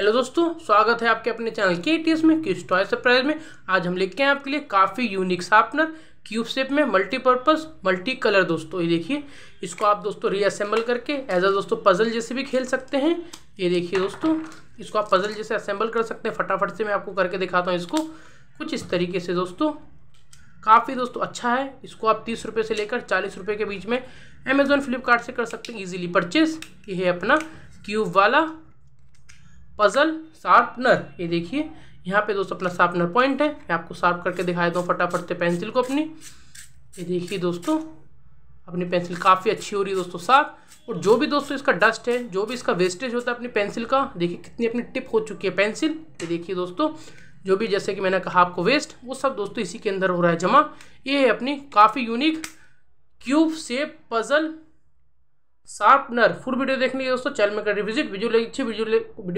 hello दोस्तों स्वागत है आपके अपने चैनल के टी में किस टॉय सरप्राइज में आज हम लेके आए आपके लिए काफ़ी यूनिक शार्पनर क्यूब शेप में मल्टीपर्पज़ मल्टी कलर दोस्तों ये देखिए इसको आप दोस्तों रीअसेंबल करके एज अ दोस्तों पजल जैसे भी खेल सकते हैं ये देखिए दोस्तों इसको आप पजल जैसे असेंबल कर सकते हैं फटाफट से मैं आपको करके दिखाता हूँ इसको कुछ इस तरीके से दोस्तों काफ़ी दोस्तों अच्छा है इसको आप तीस रुपये से लेकर चालीस रुपये के बीच में अमेजोन फ्लिपकार्ट से कर सकते हैं ईजिली परचेज ये है अपना क्यूब वाला पजल शार्पनर ये देखिए यहाँ पे दोस्तों अपना शार्पनर पॉइंट है मैं आपको शार्प करके दिखा देता हूँ फटाफट से पेंसिल को अपनी ये देखिए दोस्तों अपनी पेंसिल काफ़ी अच्छी हो रही है दोस्तों साफ और जो भी दोस्तों इसका डस्ट है जो भी इसका वेस्टेज होता है अपनी पेंसिल का देखिए कितनी अपनी टिप हो चुकी है पेंसिल ये देखिए दोस्तों जो भी जैसे कि मैंने कहा आपको वेस्ट वो सब दोस्तों इसी के अंदर हो रहा है जमा ये है अपनी काफ़ी unique cube shape puzzle sharpener full video देखने के दोस्तों चैनल में कर रिविजिट वीडियो लगी अच्छी वीडियो वीडियो